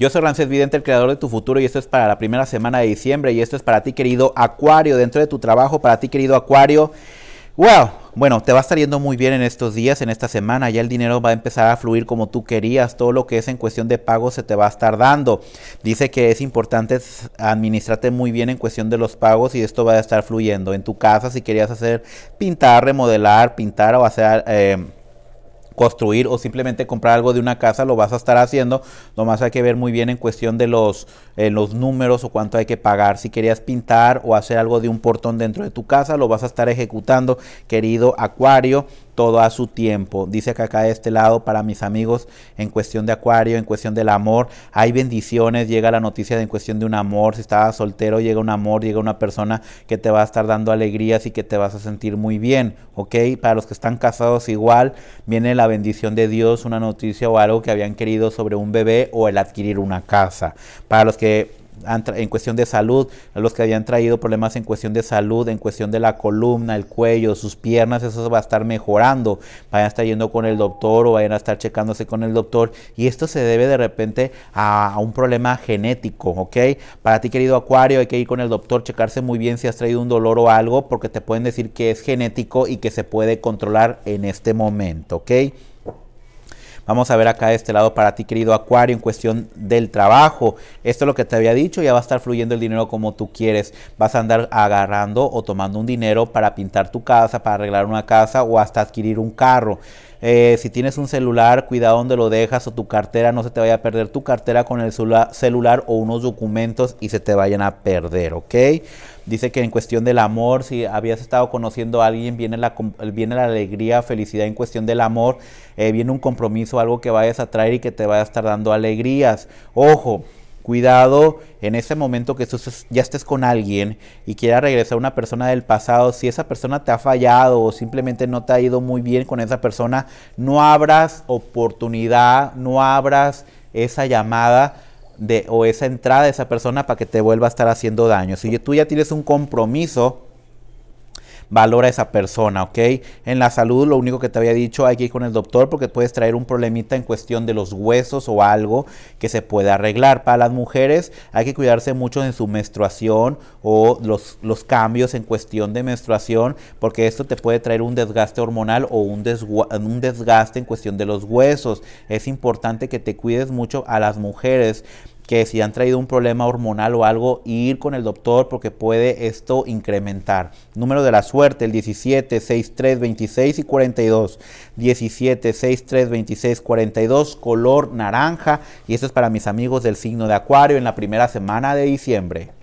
Yo soy Rancés Vidente, el creador de tu futuro, y esto es para la primera semana de diciembre, y esto es para ti, querido Acuario, dentro de tu trabajo, para ti, querido Acuario. Wow, bueno, te va a estar yendo muy bien en estos días, en esta semana. Ya el dinero va a empezar a fluir como tú querías. Todo lo que es en cuestión de pagos se te va a estar dando. Dice que es importante administrarte muy bien en cuestión de los pagos y esto va a estar fluyendo. En tu casa, si querías hacer pintar, remodelar, pintar o hacer... Eh, construir o simplemente comprar algo de una casa, lo vas a estar haciendo. Nomás hay que ver muy bien en cuestión de los, los números o cuánto hay que pagar. Si querías pintar o hacer algo de un portón dentro de tu casa, lo vas a estar ejecutando, querido Acuario todo a su tiempo. Dice que acá de este lado, para mis amigos, en cuestión de acuario, en cuestión del amor, hay bendiciones, llega la noticia de en cuestión de un amor, si estabas soltero, llega un amor, llega una persona que te va a estar dando alegrías y que te vas a sentir muy bien, ¿ok? Para los que están casados igual, viene la bendición de Dios, una noticia o algo que habían querido sobre un bebé o el adquirir una casa. Para los que en cuestión de salud, los que habían traído problemas en cuestión de salud, en cuestión de la columna, el cuello, sus piernas, eso va a estar mejorando, vayan a estar yendo con el doctor o vayan a estar checándose con el doctor y esto se debe de repente a un problema genético, ¿ok? Para ti querido acuario hay que ir con el doctor, checarse muy bien si has traído un dolor o algo porque te pueden decir que es genético y que se puede controlar en este momento, ¿ok? Vamos a ver acá de este lado para ti, querido Acuario, en cuestión del trabajo. Esto es lo que te había dicho, ya va a estar fluyendo el dinero como tú quieres. Vas a andar agarrando o tomando un dinero para pintar tu casa, para arreglar una casa o hasta adquirir un carro. Eh, si tienes un celular, cuidado donde lo dejas o tu cartera, no se te vaya a perder tu cartera con el celular o unos documentos y se te vayan a perder, ¿ok? Dice que en cuestión del amor, si habías estado conociendo a alguien, viene la, viene la alegría, felicidad en cuestión del amor, eh, viene un compromiso, algo que vayas a traer y que te vaya a estar dando alegrías. Ojo, cuidado en ese momento que tú ya estés con alguien y quiera regresar a una persona del pasado, si esa persona te ha fallado o simplemente no te ha ido muy bien con esa persona, no abras oportunidad, no abras esa llamada de, o esa entrada de esa persona para que te vuelva a estar haciendo daño. Si tú ya tienes un compromiso, valora a esa persona, ¿ok? En la salud, lo único que te había dicho, hay que ir con el doctor porque puedes traer un problemita en cuestión de los huesos o algo que se pueda arreglar. Para las mujeres, hay que cuidarse mucho en su menstruación o los, los cambios en cuestión de menstruación, porque esto te puede traer un desgaste hormonal o un desgaste en cuestión de los huesos. Es importante que te cuides mucho a las mujeres que si han traído un problema hormonal o algo, ir con el doctor porque puede esto incrementar. Número de la suerte, el 17, 63 26 y 42. 17, 63 26, 42, color naranja. Y esto es para mis amigos del signo de Acuario en la primera semana de diciembre.